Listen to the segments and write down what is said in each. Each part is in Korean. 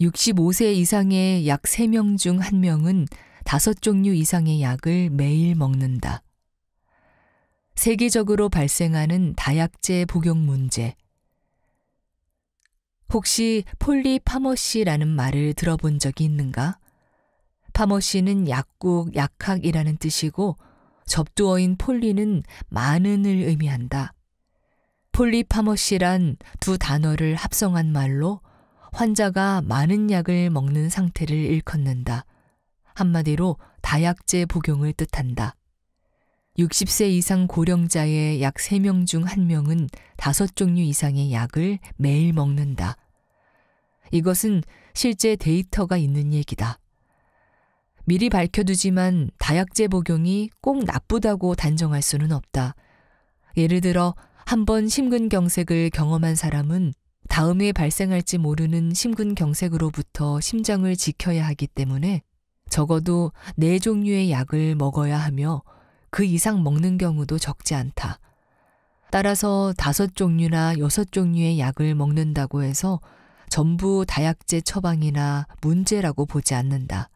65세 이상의 약 3명 중 1명은 5종류 이상의 약을 매일 먹는다. 세계적으로 발생하는 다약제 복용 문제. 혹시 폴리파머시라는 말을 들어본 적이 있는가? 파머시는 약국, 약학이라는 뜻이고 접두어인 폴리는 많은을 의미한다. 폴리파머시란 두 단어를 합성한 말로 환자가 많은 약을 먹는 상태를 일컫는다. 한마디로 다약제 복용을 뜻한다. 60세 이상 고령자의 약 3명 중 1명은 5종류 이상의 약을 매일 먹는다. 이것은 실제 데이터가 있는 얘기다. 미리 밝혀두지만 다약제 복용이 꼭 나쁘다고 단정할 수는 없다. 예를 들어 한 번 심근경색을 경험한 사람은 다음에 발생할지 모르는 심근경색으로부터 심장을 지켜야 하기 때문에 적어도 네 종류의 약을 먹어야 하며 그 이상 먹는 경우도 적지 않다. 따라서 다섯 종류나 여섯 종류의 약을 먹는다고 해서 전부 다약제 처방이나 문제라고 보지 않는다.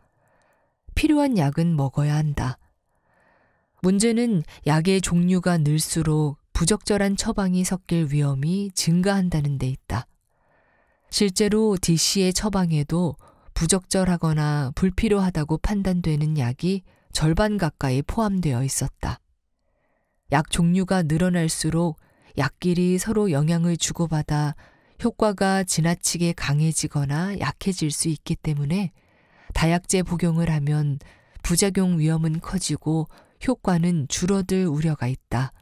필요한 약은 먹어야 한다. 문제는 약의 종류가 늘수록 부적절한 처방이 섞일 위험이 증가한다는 데 있다. 실제로 D씨의 처방에도 부적절하거나 불필요하다고 판단되는 약이 절반 가까이 포함되어 있었다. 약 종류가 늘어날수록 약끼리 서로 영향을 주고받아 효과가 지나치게 강해지거나 약해질 수 있기 때문에 다약제 복용을 하면 부작용 위험은 커지고 효과는 줄어들 우려가 있다.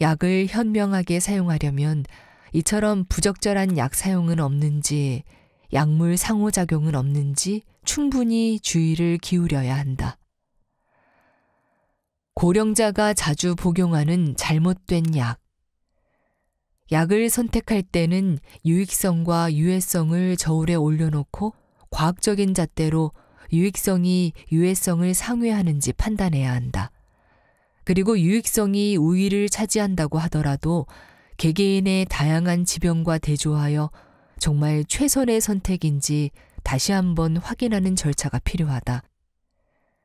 약을 현명하게 사용하려면 이처럼 부적절한 약 사용은 없는지, 약물 상호작용은 없는지 충분히 주의를 기울여야 한다. 고령자가 자주 복용하는 잘못된 약. 약을 선택할 때는 유익성과 유해성을 저울에 올려놓고 과학적인 잣대로 유익성이 유해성을 상회하는지 판단해야 한다. 그리고 유익성이 우위를 차지한다고 하더라도 개개인의 다양한 지병과 대조하여 정말 최선의 선택인지 다시 한번 확인하는 절차가 필요하다.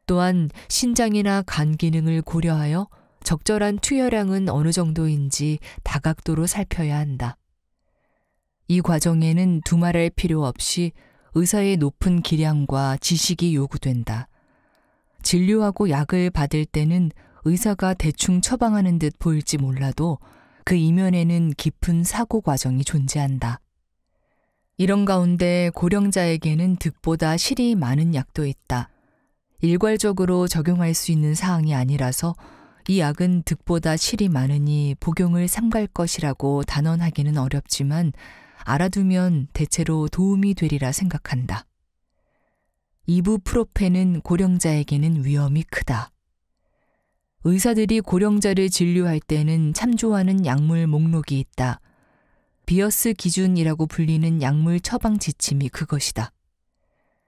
또한 신장이나 간 기능을 고려하여 적절한 투여량은 어느 정도인지 다각도로 살펴야 한다. 이 과정에는 두말할 필요 없이 의사의 높은 기량과 지식이 요구된다. 진료하고 약을 받을 때는 의사가 대충 처방하는 듯 보일지 몰라도 그 이면에는 깊은 사고 과정이 존재한다. 이런 가운데 고령자에게는 득보다 실이 많은 약도 있다. 일괄적으로 적용할 수 있는 사항이 아니라서 이 약은 득보다 실이 많으니 복용을 삼갈 것이라고 단언하기는 어렵지만 알아두면 대체로 도움이 되리라 생각한다. 이부프로펜은 고령자에게는 위험이 크다. 의사들이 고령자를 진료할 때는 참조하는 약물 목록이 있다. 비어스 기준이라고 불리는 약물 처방 지침이 그것이다.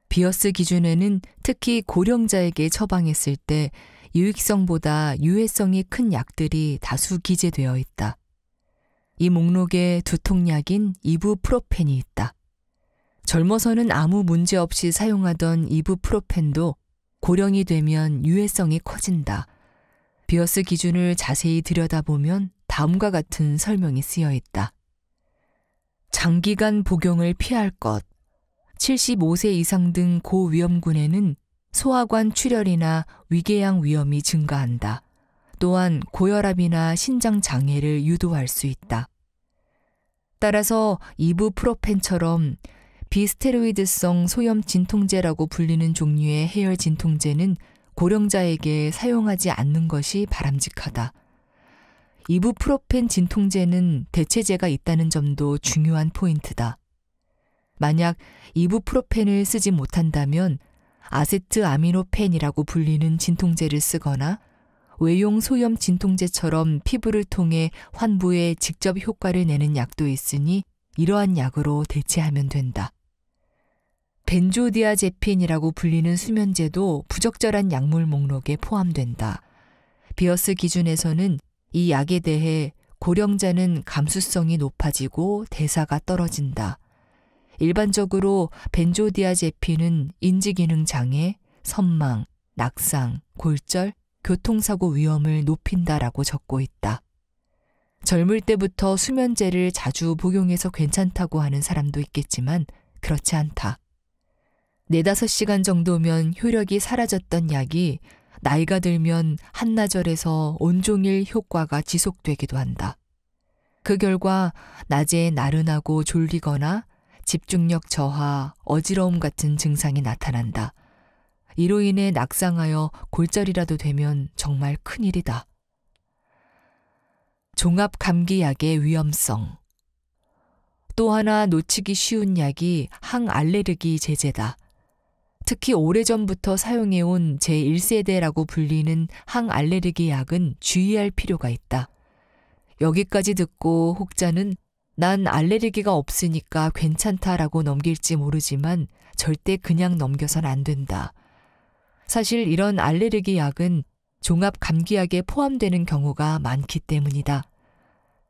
비어스 기준에는 특히 고령자에게 처방했을 때 유익성보다 유해성이 큰 약들이 다수 기재되어 있다. 이 목록에 두통약인 이부프로펜이 있다. 젊어서는 아무 문제 없이 사용하던 이부프로펜도 고령이 되면 유해성이 커진다. 비어스 기준을 자세히 들여다보면 다음과 같은 설명이 쓰여 있다. 장기간 복용을 피할 것, 75세 이상 등 고위험군에는 소화관 출혈이나 위궤양 위험이 증가한다. 또한 고혈압이나 신장 장애를 유도할 수 있다. 따라서 이부프로펜처럼 비스테로이드성 소염 진통제라고 불리는 종류의 해열 진통제는 고령자에게 사용하지 않는 것이 바람직하다. 이부프로펜 진통제는 대체제가 있다는 점도 중요한 포인트다. 만약 이부프로펜을 쓰지 못한다면 아세트 아미노펜이라고 불리는 진통제를 쓰거나 외용 소염 진통제처럼 피부를 통해 환부에 직접 효과를 내는 약도 있으니 이러한 약으로 대체하면 된다. 벤조디아제핀이라고 불리는 수면제도 부적절한 약물 목록에 포함된다. 비어스 기준에서는 이 약에 대해 고령자는 감수성이 높아지고 대사가 떨어진다. 일반적으로 벤조디아제핀은 인지기능 장애, 선망, 낙상, 골절, 교통사고 위험을 높인다라고 적고 있다. 젊을 때부터 수면제를 자주 복용해서 괜찮다고 하는 사람도 있겠지만 그렇지 않다. 네다섯 시간 정도면 효력이 사라졌던 약이 나이가 들면 한나절에서 온종일 효과가 지속되기도 한다. 그 결과 낮에 나른하고 졸리거나 집중력 저하, 어지러움 같은 증상이 나타난다. 이로 인해 낙상하여 골절이라도 되면 정말 큰일이다. 종합 감기약의 위험성. 또 하나 놓치기 쉬운 약이 항알레르기 제제다. 특히 오래전부터 사용해온 제1세대라고 불리는 항알레르기 약은 주의할 필요가 있다. 여기까지 듣고 혹자는 난 알레르기가 없으니까 괜찮다라고 넘길지 모르지만 절대 그냥 넘겨선 안 된다. 사실 이런 알레르기 약은 종합 감기약에 포함되는 경우가 많기 때문이다.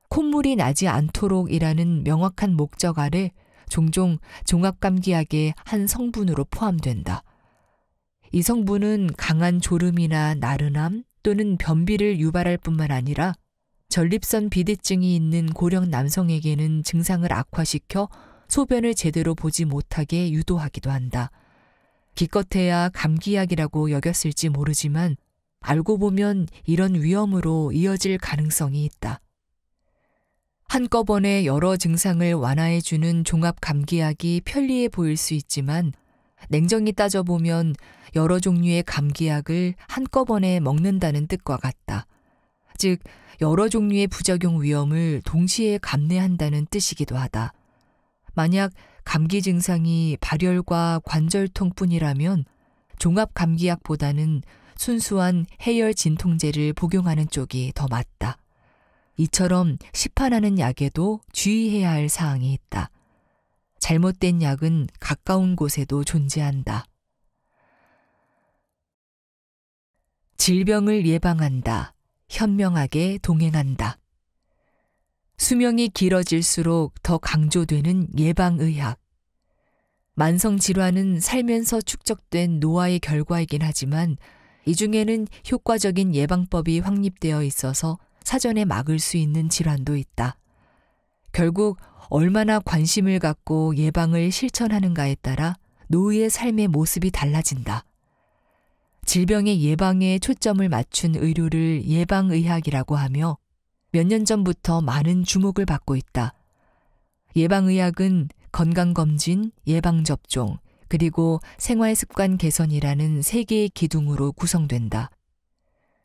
콧물이 나지 않도록이라는 명확한 목적 아래 종종 종합감기약의 한 성분으로 포함된다. 이 성분은 강한 졸음이나 나른함 또는 변비를 유발할 뿐만 아니라 전립선 비대증이 있는 고령 남성에게는 증상을 악화시켜 소변을 제대로 보지 못하게 유도하기도 한다. 기껏해야 감기약이라고 여겼을지 모르지만 알고 보면 이런 위험으로 이어질 가능성이 있다. 한꺼번에 여러 증상을 완화해주는 종합 감기약이 편리해 보일 수 있지만 냉정히 따져보면 여러 종류의 감기약을 한꺼번에 먹는다는 뜻과 같다. 즉, 여러 종류의 부작용 위험을 동시에 감내한다는 뜻이기도 하다. 만약 감기 증상이 발열과 관절통 뿐이라면 종합 감기약보다는 순수한 해열 진통제를 복용하는 쪽이 더 맞다. 이처럼 시판하는 약에도 주의해야 할 사항이 있다. 잘못된 약은 가까운 곳에도 존재한다. 질병을 예방한다. 현명하게 동행한다. 수명이 길어질수록 더 강조되는 예방의학. 만성질환은 살면서 축적된 노화의 결과이긴 하지만 이 중에는 효과적인 예방법이 확립되어 있어서 사전에 막을 수 있는 질환도 있다. 결국 얼마나 관심을 갖고 예방을 실천하는가에 따라 노후의 삶의 모습이 달라진다. 질병의 예방에 초점을 맞춘 의료를 예방의학이라고 하며 몇 년 전부터 많은 주목을 받고 있다. 예방의학은 건강검진, 예방접종, 그리고 생활습관 개선이라는 세 개의 기둥으로 구성된다.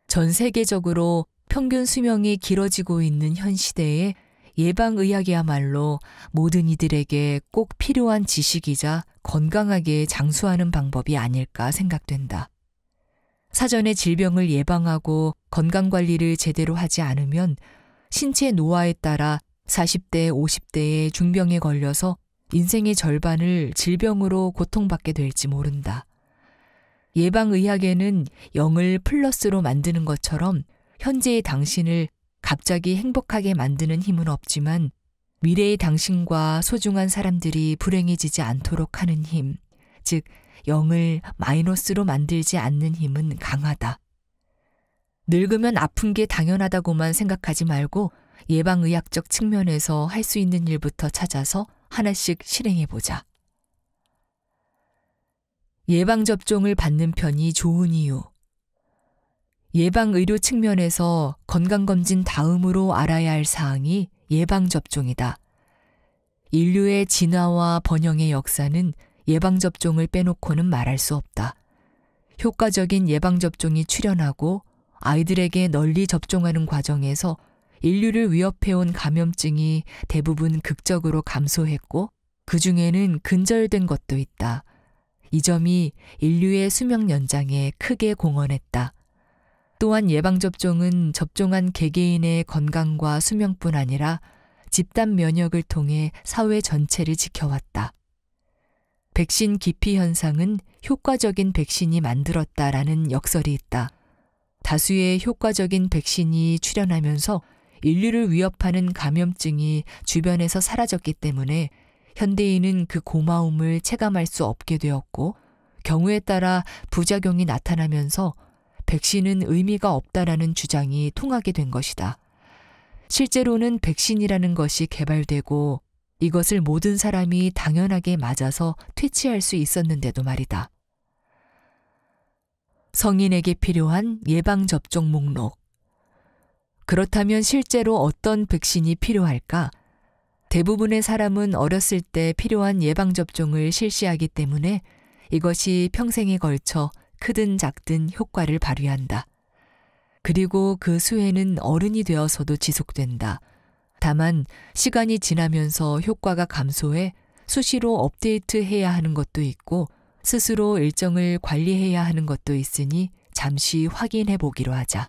전 세계적으로 평균 수명이 길어지고 있는 현 시대에 예방의학이야말로 모든 이들에게 꼭 필요한 지식이자 건강하게 장수하는 방법이 아닐까 생각된다. 사전에 질병을 예방하고 건강관리를 제대로 하지 않으면 신체 노화에 따라 40대, 50대에 중병에 걸려서 인생의 절반을 질병으로 고통받게 될지 모른다. 예방의학에는 0을 플러스로 만드는 것처럼 현재의 당신을 갑자기 행복하게 만드는 힘은 없지만 미래의 당신과 소중한 사람들이 불행해지지 않도록 하는 힘, 즉영을 마이너스로 만들지 않는 힘은 강하다. 늙으면 아픈 게 당연하다고만 생각하지 말고 예방의학적 측면에서 할 수 있는 일부터 찾아서 하나씩 실행해보자. 예방접종을 받는 편이 좋은 이유. 예방의료 측면에서 건강검진 다음으로 알아야 할 사항이 예방접종이다. 인류의 진화와 번영의 역사는 예방접종을 빼놓고는 말할 수 없다. 효과적인 예방접종이 출현하고 아이들에게 널리 접종하는 과정에서 인류를 위협해온 감염증이 대부분 극적으로 감소했고 그 중에는 근절된 것도 있다. 이 점이 인류의 수명 연장에 크게 공헌했다. 또한 예방접종은 접종한 개개인의 건강과 수명뿐 아니라 집단 면역을 통해 사회 전체를 지켜왔다. 백신 기피 현상은 효과적인 백신이 만들었다라는 역설이 있다. 다수의 효과적인 백신이 출현하면서 인류를 위협하는 감염증이 주변에서 사라졌기 때문에 현대인은 그 고마움을 체감할 수 없게 되었고 경우에 따라 부작용이 나타나면서 백신은 의미가 없다라는 주장이 통하게 된 것이다. 실제로는 백신이라는 것이 개발되고 이것을 모든 사람이 당연하게 맞아서 퇴치할 수 있었는데도 말이다. 성인에게 필요한 예방접종 목록. 그렇다면 실제로 어떤 백신이 필요할까? 대부분의 사람은 어렸을 때 필요한 예방접종을 실시하기 때문에 이것이 평생에 걸쳐 크든 작든 효과를 발휘한다. 그리고 그 수혜는 어른이 되어서도 지속된다. 다만 시간이 지나면서 효과가 감소해 수시로 업데이트해야 하는 것도 있고 스스로 일정을 관리해야 하는 것도 있으니 잠시 확인해 보기로 하자.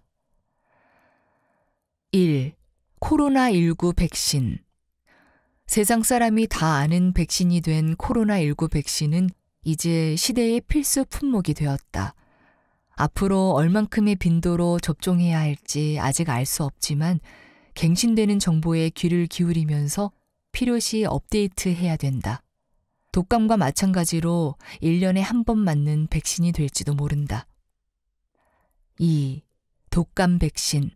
1. 코로나19 백신 세상 사람이 다 아는 백신이 된 코로나19 백신은 이제 시대의 필수 품목이 되었다. 앞으로 얼만큼의 빈도로 접종해야 할지 아직 알 수 없지만 갱신되는 정보에 귀를 기울이면서 필요시 업데이트해야 된다. 독감과 마찬가지로 1년에 한 번 맞는 백신이 될지도 모른다. 2. 독감 백신.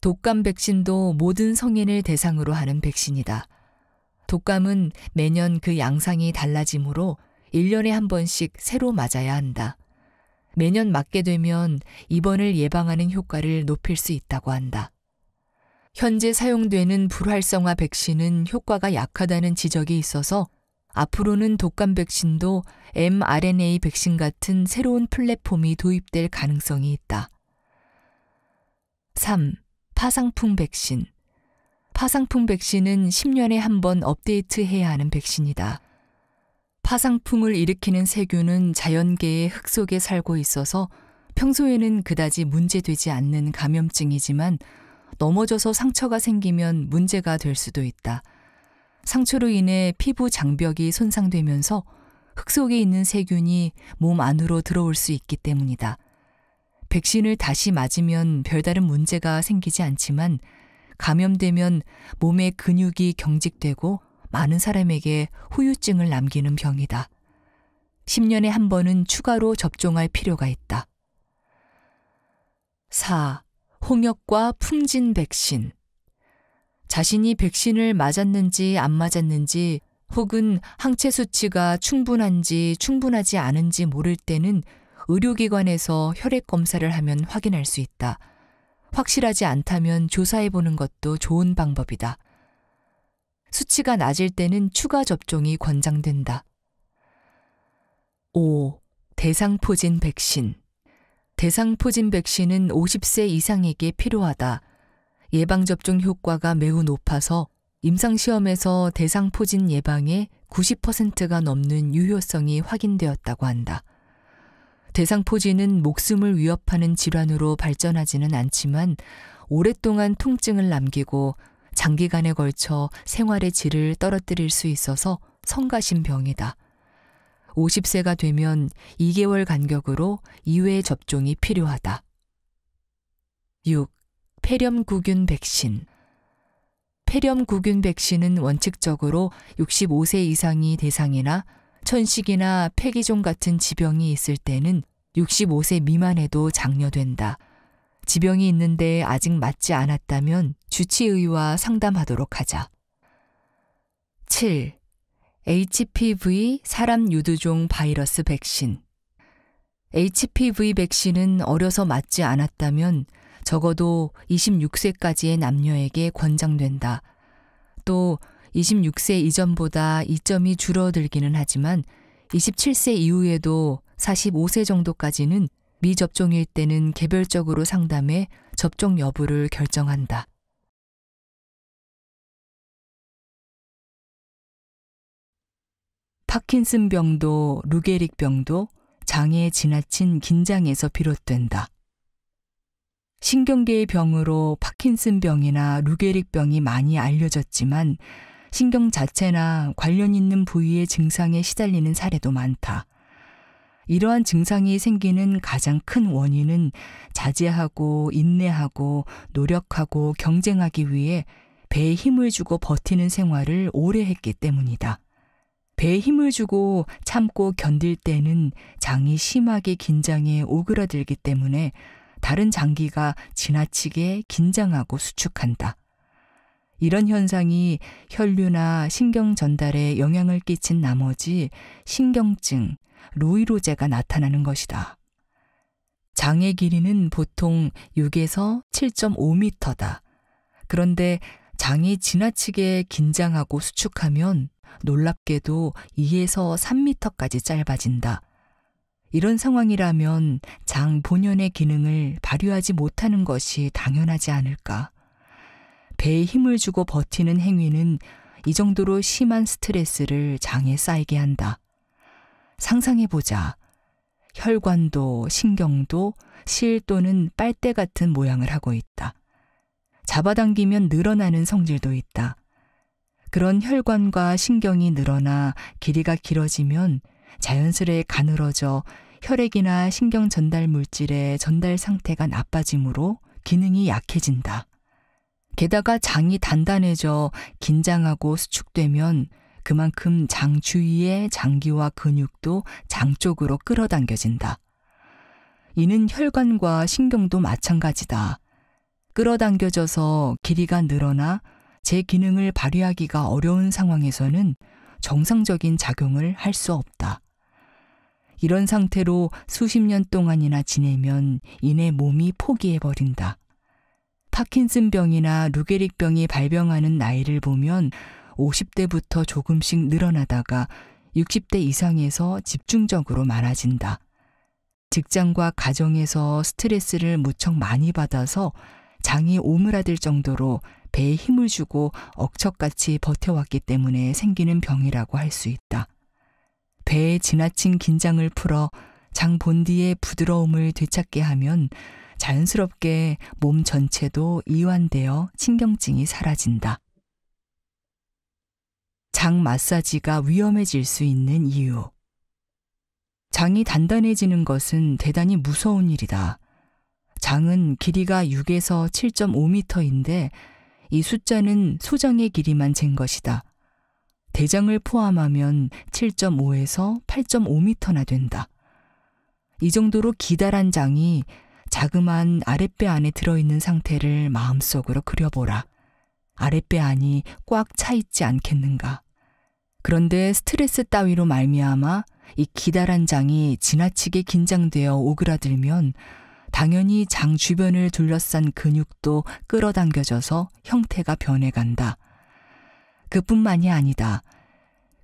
독감 백신도 모든 성인을 대상으로 하는 백신이다. 독감은 매년 그 양상이 달라지므로 1년에 한 번씩 새로 맞아야 한다. 매년 맞게 되면 입원을 예방하는 효과를 높일 수 있다고 한다. 현재 사용되는 불활성화 백신은 효과가 약하다는 지적이 있어서 앞으로는 독감 백신도 mRNA 백신 같은 새로운 플랫폼이 도입될 가능성이 있다. 3. 파상풍 백신. 파상풍 백신은 10년에 한 번 업데이트해야 하는 백신이다. 파상풍을 일으키는 세균은 자연계의 흙 속에 살고 있어서 평소에는 그다지 문제되지 않는 감염증이지만 넘어져서 상처가 생기면 문제가 될 수도 있다. 상처로 인해 피부 장벽이 손상되면서 흙 속에 있는 세균이 몸 안으로 들어올 수 있기 때문이다. 백신을 다시 맞으면 별다른 문제가 생기지 않지만 감염되면 몸의 근육이 경직되고 많은 사람에게 후유증을 남기는 병이다. 10년에 한 번은 추가로 접종할 필요가 있다. 4. 홍역과 풍진 백신. 자신이 백신을 맞았는지 안 맞았는지 혹은 항체 수치가 충분한지 충분하지 않은지 모를 때는 의료기관에서 혈액 검사를 하면 확인할 수 있다. 확실하지 않다면 조사해 보는 것도 좋은 방법이다. 수치가 낮을 때는 추가 접종이 권장된다. 5. 대상포진 백신. 대상포진 백신은 50세 이상에게 필요하다. 예방접종 효과가 매우 높아서 임상시험에서 대상포진 예방에 90%가 넘는 유효성이 확인되었다고 한다. 대상포진은 목숨을 위협하는 질환으로 발전하지는 않지만 오랫동안 통증을 남기고 장기간에 걸쳐 생활의 질을 떨어뜨릴 수 있어서 성가신 병이다. 50세가 되면 2개월 간격으로 2회 접종이 필요하다. 6. 폐렴구균 백신. 폐렴구균 백신은 원칙적으로 65세 이상이 대상이나 천식이나 폐기종 같은 지병이 있을 때는 65세 미만에도 장려된다. 지병이 있는데 아직 맞지 않았다면 주치의와 상담하도록 하자. 7. HPV 사람 유두종 바이러스 백신. HPV 백신은 어려서 맞지 않았다면 적어도 26세까지의 남녀에게 권장된다. 또 26세 이전보다 2점이 줄어들기는 하지만 27세 이후에도 45세 정도까지는 미접종일 때는 개별적으로 상담해 접종 여부를 결정한다. 파킨슨 병도 루게릭 병도 장애의 지나친 긴장에서 비롯된다. 신경계의 병으로 파킨슨 병이나 루게릭 병이 많이 알려졌지만 신경 자체나 관련 있는 부위의 증상에 시달리는 사례도 많다. 이러한 증상이 생기는 가장 큰 원인은 자제하고 인내하고 노력하고 경쟁하기 위해 배에 힘을 주고 버티는 생활을 오래 했기 때문이다. 배에 힘을 주고 참고 견딜 때는 장이 심하게 긴장에 오그라들기 때문에 다른 장기가 지나치게 긴장하고 수축한다. 이런 현상이 혈류나 신경 전달에 영향을 끼친 나머지 신경증, 로이로제가 나타나는 것이다. 장의 길이는 보통 6에서 7.5m다. 그런데 장이 지나치게 긴장하고 수축하면 놀랍게도 2에서 3m까지 짧아진다. 이런 상황이라면 장 본연의 기능을 발휘하지 못하는 것이 당연하지 않을까. 배에 힘을 주고 버티는 행위는 이 정도로 심한 스트레스를 장에 쌓이게 한다. 상상해보자. 혈관도 신경도 실 또는 빨대 같은 모양을 하고 있다. 잡아당기면 늘어나는 성질도 있다. 그런 혈관과 신경이 늘어나 길이가 길어지면 자연스레 가늘어져 혈액이나 신경 전달 물질의 전달 상태가 나빠지므로 기능이 약해진다. 게다가 장이 단단해져 긴장하고 수축되면 그만큼 장 주위의 장기와 근육도 장 쪽으로 끌어당겨진다. 이는 혈관과 신경도 마찬가지다. 끌어당겨져서 길이가 늘어나 제 기능을 발휘하기가 어려운 상황에서는 정상적인 작용을 할 수 없다. 이런 상태로 수십 년 동안이나 지내면 이내 몸이 포기해버린다. 파킨슨병이나 루게릭병이 발병하는 나이를 보면 50대부터 조금씩 늘어나다가 60대 이상에서 집중적으로 많아진다. 직장과 가정에서 스트레스를 무척 많이 받아서 장이 오므라들 정도로 배에 힘을 주고 억척같이 버텨왔기 때문에 생기는 병이라고 할 수 있다. 배에 지나친 긴장을 풀어 장 본디의 부드러움을 되찾게 하면 자연스럽게 몸 전체도 이완되어 신경증이 사라진다. 장 마사지가 위험해질 수 있는 이유. 장이 단단해지는 것은 대단히 무서운 일이다. 장은 길이가 6에서 7.5m인데 이 숫자는 소장의 길이만 잰 것이다. 대장을 포함하면 7.5에서 8.5m나 된다. 이 정도로 기다란 장이 자그마한 아랫배 안에 들어있는 상태를 마음속으로 그려보라. 아랫배 안이 꽉 차 있지 않겠는가. 그런데 스트레스 따위로 말미암아 이 기다란 장이 지나치게 긴장되어 오그라들면 당연히 장 주변을 둘러싼 근육도 끌어당겨져서 형태가 변해간다. 그뿐만이 아니다.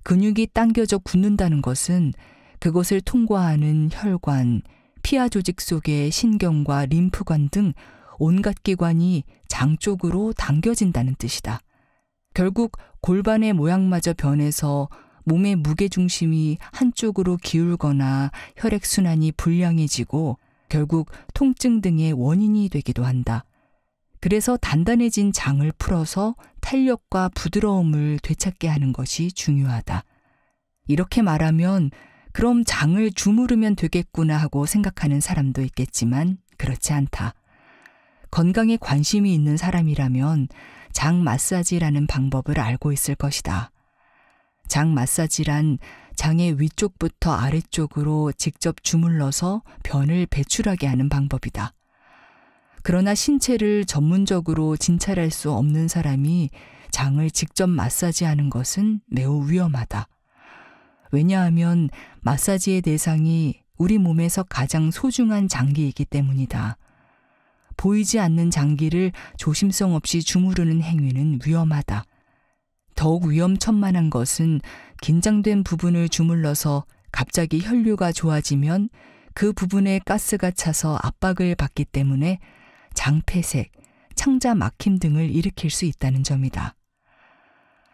근육이 당겨져 굳는다는 것은 그것을 통과하는 혈관, 피하 조직 속의 신경과 림프관 등 온갖 기관이 장 쪽으로 당겨진다는 뜻이다. 결국 골반의 모양마저 변해서 몸의 무게중심이 한쪽으로 기울거나 혈액순환이 불량해지고 결국 통증 등의 원인이 되기도 한다. 그래서 단단해진 장을 풀어서 탄력과 부드러움을 되찾게 하는 것이 중요하다. 이렇게 말하면 그럼 장을 주무르면 되겠구나 하고 생각하는 사람도 있겠지만 그렇지 않다. 건강에 관심이 있는 사람이라면 장 마사지라는 방법을 알고 있을 것이다. 장 마사지란 장의 위쪽부터 아래쪽으로 직접 주물러서 변을 배출하게 하는 방법이다. 그러나 신체를 전문적으로 진찰할 수 없는 사람이 장을 직접 마사지하는 것은 매우 위험하다. 왜냐하면 마사지의 대상이 우리 몸에서 가장 소중한 장기이기 때문이다. 보이지 않는 장기를 조심성 없이 주무르는 행위는 위험하다. 더욱 위험천만한 것은 긴장된 부분을 주물러서 갑자기 혈류가 좋아지면 그 부분에 가스가 차서 압박을 받기 때문에 장폐색, 창자 막힘 등을 일으킬 수 있다는 점이다.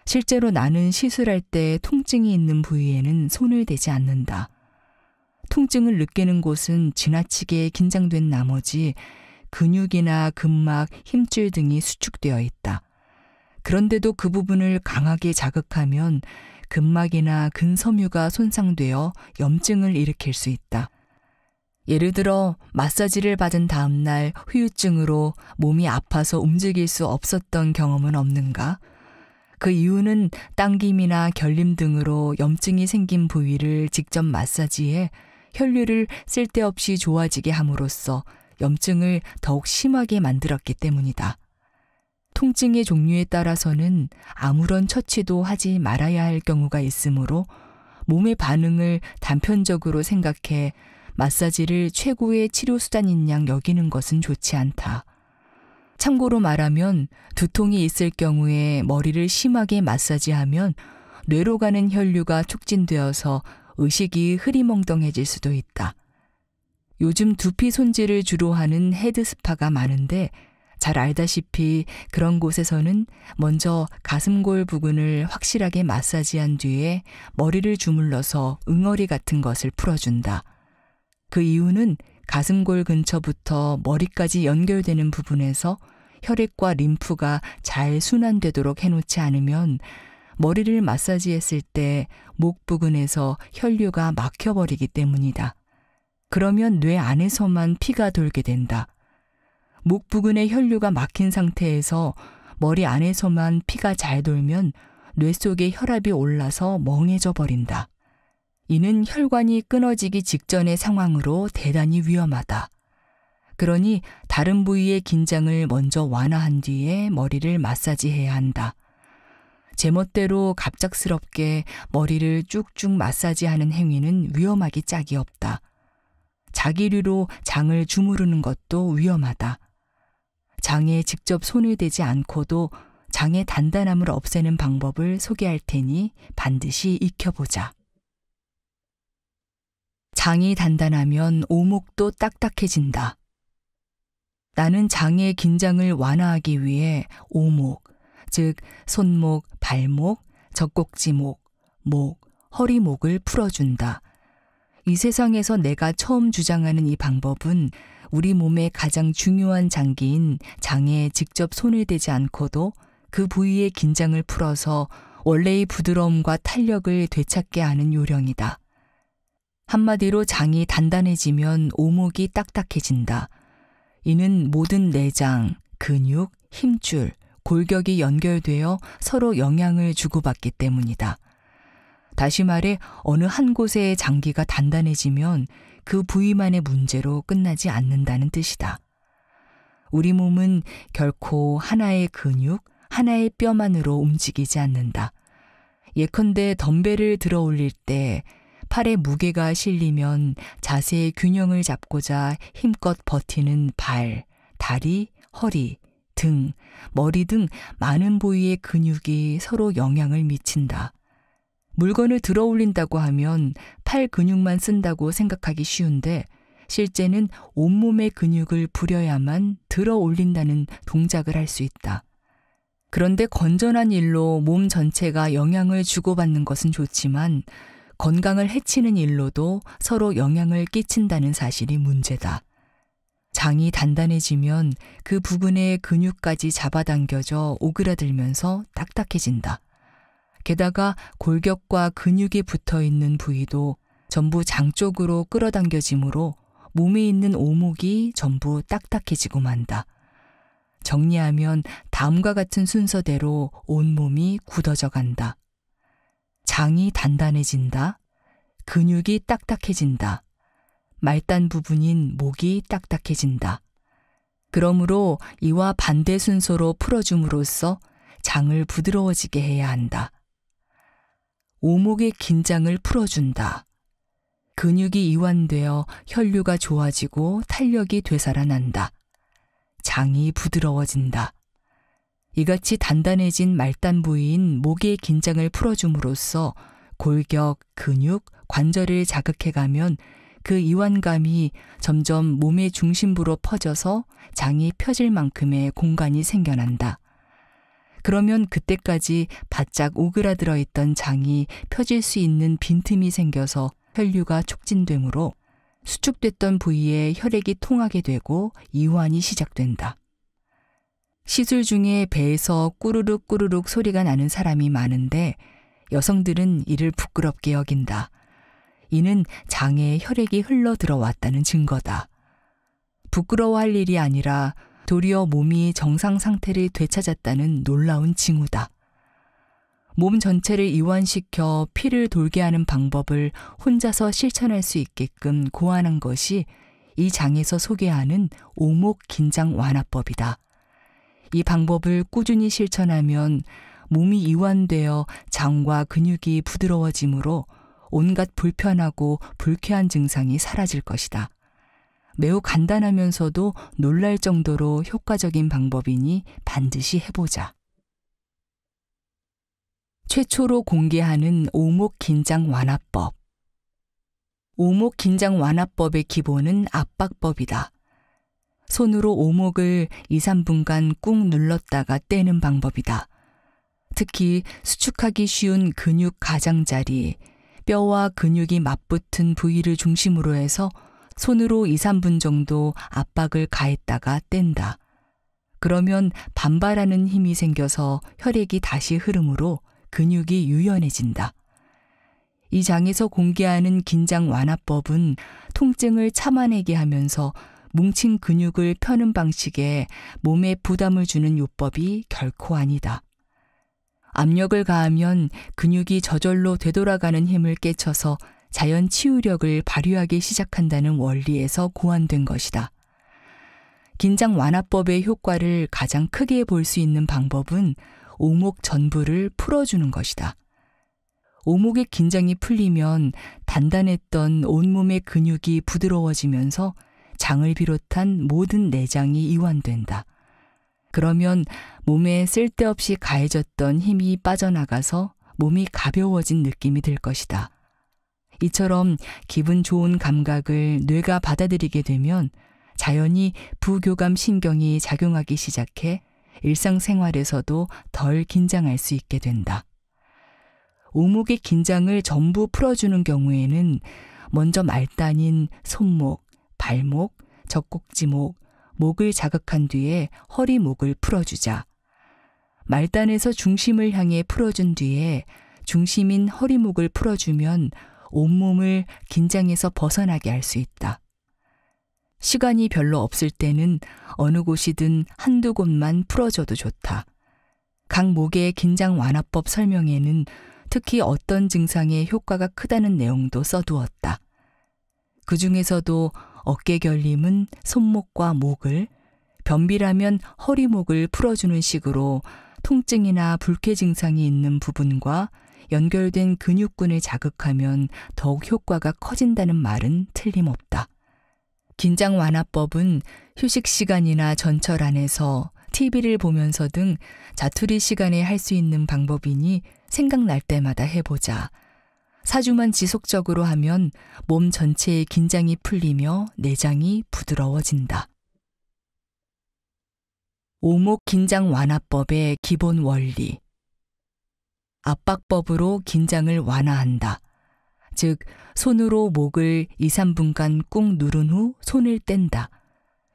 실제로 나는 시술할 때 통증이 있는 부위에는 손을 대지 않는다. 통증을 느끼는 곳은 지나치게 긴장된 나머지 근육이나 근막, 힘줄 등이 수축되어 있다. 그런데도 그 부분을 강하게 자극하면 근막이나 근섬유가 손상되어 염증을 일으킬 수 있다. 예를 들어 마사지를 받은 다음날 후유증으로 몸이 아파서 움직일 수 없었던 경험은 없는가? 그 이유는 당김이나 결림 등으로 염증이 생긴 부위를 직접 마사지해 혈류를 쓸데없이 좋아지게 함으로써 염증을 더욱 심하게 만들었기 때문이다. 통증의 종류에 따라서는 아무런 처치도 하지 말아야 할 경우가 있으므로 몸의 반응을 단편적으로 생각해 마사지를 최고의 치료수단인 양 여기는 것은 좋지 않다. 참고로 말하면 두통이 있을 경우에 머리를 심하게 마사지하면 뇌로 가는 혈류가 촉진되어서 의식이 흐리멍덩해질 수도 있다. 요즘 두피 손질을 주로 하는 헤드 스파가 많은데 잘 알다시피 그런 곳에서는 먼저 가슴골 부근을 확실하게 마사지한 뒤에 머리를 주물러서 응어리 같은 것을 풀어준다. 그 이유는 가슴골 근처부터 머리까지 연결되는 부분에서 혈액과 림프가 잘 순환되도록 해놓지 않으면 머리를 마사지했을 때 목 부근에서 혈류가 막혀버리기 때문이다. 그러면 뇌 안에서만 피가 돌게 된다. 목 부근에 혈류가 막힌 상태에서 머리 안에서만 피가 잘 돌면 뇌속에 혈압이 올라서 멍해져 버린다. 이는 혈관이 끊어지기 직전의 상황으로 대단히 위험하다. 그러니 다른 부위의 긴장을 먼저 완화한 뒤에 머리를 마사지해야 한다. 제멋대로 갑작스럽게 머리를 쭉쭉 마사지하는 행위는 위험하기 짝이 없다. 자기류로 장을 주무르는 것도 위험하다. 장에 직접 손을 대지 않고도 장의 단단함을 없애는 방법을 소개할 테니 반드시 익혀보자. 장이 단단하면 오목도 딱딱해진다. 나는 장의 긴장을 완화하기 위해 오목, 즉 손목, 발목, 젖꼭지목, 목, 허리목을 풀어준다. 이 세상에서 내가 처음 주장하는 이 방법은 우리 몸의 가장 중요한 장기인 장에 직접 손을 대지 않고도 그 부위의 긴장을 풀어서 원래의 부드러움과 탄력을 되찾게 하는 요령이다. 한마디로 장이 단단해지면 오목이 딱딱해진다. 이는 모든 내장, 근육, 힘줄, 골격이 연결되어 서로 영향을 주고받기 때문이다. 다시 말해 어느 한곳에 장기가 단단해지면 그 부위만의 문제로 끝나지 않는다는 뜻이다. 우리 몸은 결코 하나의 근육, 하나의 뼈만으로 움직이지 않는다. 예컨대 덤벨을 들어 올릴 때 팔의 무게가 실리면 자세의 균형을 잡고자 힘껏 버티는 발, 다리, 허리, 등, 머리 등 많은 부위의 근육이 서로 영향을 미친다. 물건을 들어 올린다고 하면 팔 근육만 쓴다고 생각하기 쉬운데 실제는 온몸의 근육을 부려야만 들어 올린다는 동작을 할 수 있다. 그런데 건전한 일로 몸 전체가 영향을 주고받는 것은 좋지만 건강을 해치는 일로도 서로 영향을 끼친다는 사실이 문제다. 장이 단단해지면 그 부근의 근육까지 잡아당겨져 오그라들면서 딱딱해진다. 게다가 골격과 근육이 붙어 있는 부위도 전부 장 쪽으로 끌어당겨지므로 몸에 있는 오목이 전부 딱딱해지고 만다. 정리하면 다음과 같은 순서대로 온몸이 굳어져 간다. 장이 단단해진다. 근육이 딱딱해진다. 말단 부분인 목이 딱딱해진다. 그러므로 이와 반대 순서로 풀어줌으로써 장을 부드러워지게 해야 한다. 오목의 긴장을 풀어준다. 근육이 이완되어 혈류가 좋아지고 탄력이 되살아난다. 장이 부드러워진다. 이같이 단단해진 말단 부위인 목의 긴장을 풀어줌으로써 골격, 근육, 관절을 자극해가면 그 이완감이 점점 몸의 중심부로 퍼져서 장이 펴질 만큼의 공간이 생겨난다. 그러면 그때까지 바짝 오그라들어 있던 장이 펴질 수 있는 빈틈이 생겨서 혈류가 촉진되므로 수축됐던 부위에 혈액이 통하게 되고 이완이 시작된다. 시술 중에 배에서 꾸르륵 꾸르륵 소리가 나는 사람이 많은데 여성들은 이를 부끄럽게 여긴다. 이는 장에 혈액이 흘러 들어왔다는 증거다. 부끄러워할 일이 아니라 도리어 몸이 정상 상태를 되찾았다는 놀라운 징후다. 몸 전체를 이완시켜 피를 돌게 하는 방법을 혼자서 실천할 수 있게끔 고안한 것이 이 장에서 소개하는 오목 긴장 완화법이다. 이 방법을 꾸준히 실천하면 몸이 이완되어 장과 근육이 부드러워지므로 온갖 불편하고 불쾌한 증상이 사라질 것이다. 매우 간단하면서도 놀랄 정도로 효과적인 방법이니 반드시 해보자. 최초로 공개하는 오목 긴장 완화법. 오목 긴장 완화법의 기본은 압박법이다. 손으로 오목을 2, 3분간 꾹 눌렀다가 떼는 방법이다. 특히 수축하기 쉬운 근육 가장자리, 뼈와 근육이 맞붙은 부위를 중심으로 해서 손으로 2, 3분 정도 압박을 가했다가 뗀다. 그러면 반발하는 힘이 생겨서 혈액이 다시 흐름으로 근육이 유연해진다. 이 장에서 공개하는 긴장 완화법은 통증을 참아내게 하면서 뭉친 근육을 펴는 방식에 몸에 부담을 주는 요법이 결코 아니다. 압력을 가하면 근육이 저절로 되돌아가는 힘을 깨쳐서 자연 치유력을 발휘하기 시작한다는 원리에서 고안된 것이다. 긴장 완화법의 효과를 가장 크게 볼 수 있는 방법은 오목 전부를 풀어주는 것이다. 오목의 긴장이 풀리면 단단했던 온몸의 근육이 부드러워지면서 장을 비롯한 모든 내장이 이완된다. 그러면 몸에 쓸데없이 가해졌던 힘이 빠져나가서 몸이 가벼워진 느낌이 들 것이다. 이처럼 기분 좋은 감각을 뇌가 받아들이게 되면 자연히 부교감 신경이 작용하기 시작해 일상생활에서도 덜 긴장할 수 있게 된다. 오목의 긴장을 전부 풀어주는 경우에는 먼저 말단인 손목, 발목, 젖꼭지목, 목을 자극한 뒤에 허리목을 풀어주자. 말단에서 중심을 향해 풀어준 뒤에 중심인 허리목을 풀어주면 온몸을 긴장에서 벗어나게 할 수 있다. 시간이 별로 없을 때는 어느 곳이든 한두 곳만 풀어줘도 좋다. 각 목의 긴장 완화법 설명에는 특히 어떤 증상에 효과가 크다는 내용도 써두었다. 그 중에서도 어깨 결림은 손목과 목을, 변비라면 허리목을 풀어주는 식으로 통증이나 불쾌 증상이 있는 부분과 연결된 근육군을 자극하면 더욱 효과가 커진다는 말은 틀림없다. 긴장 완화법은 휴식 시간이나 전철 안에서 TV를 보면서 등 자투리 시간에 할 수 있는 방법이니 생각날 때마다 해보자. 사주만 지속적으로 하면 몸 전체의 긴장이 풀리며 내장이 부드러워진다. 오목 긴장 완화법의 기본 원리. 압박법으로 긴장을 완화한다. 즉, 손으로 목을 2, 3분간 꾹 누른 후 손을 뗀다.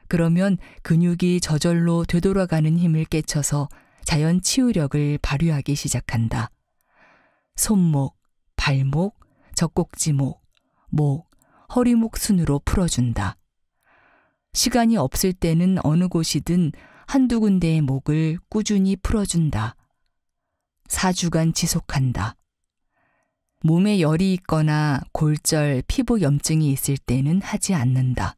그러면 근육이 저절로 되돌아가는 힘을 깨쳐서 자연 치유력을 발휘하기 시작한다. 손목, 발목, 젖꼭지목, 목, 허리목 순으로 풀어준다. 시간이 없을 때는 어느 곳이든 한두 군데의 목을 꾸준히 풀어준다. 4주간 지속한다. 몸에 열이 있거나 골절, 피부 염증이 있을 때는 하지 않는다.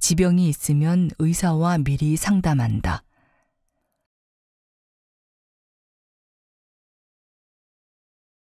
지병이 있으면 의사와 미리 상담한다.